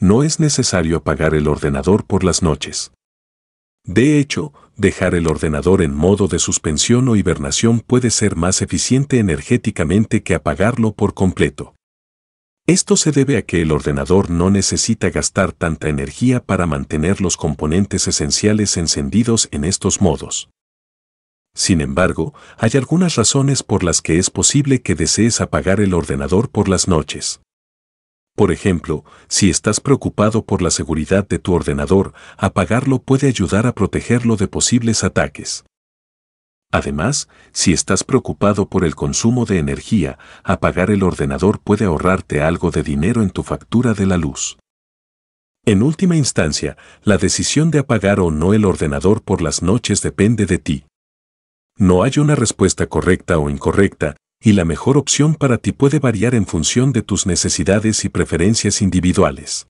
no es necesario apagar el ordenador por las noches. De hecho, dejar el ordenador en modo de suspensión o hibernación puede ser más eficiente energéticamente que apagarlo por completo. Esto se debe a que el ordenador no necesita gastar tanta energía para mantener los componentes esenciales encendidos en estos modos. Sin embargo, hay algunas razones por las que es posible que desees apagar el ordenador por las noches. Por ejemplo, si estás preocupado por la seguridad de tu ordenador, apagarlo puede ayudar a protegerlo de posibles ataques. Además, si estás preocupado por el consumo de energía, apagar el ordenador puede ahorrarte algo de dinero en tu factura de la luz. En última instancia, la decisión de apagar o no el ordenador por las noches depende de ti. No hay una respuesta correcta o incorrecta, y la mejor opción para ti puede variar en función de tus necesidades y preferencias individuales.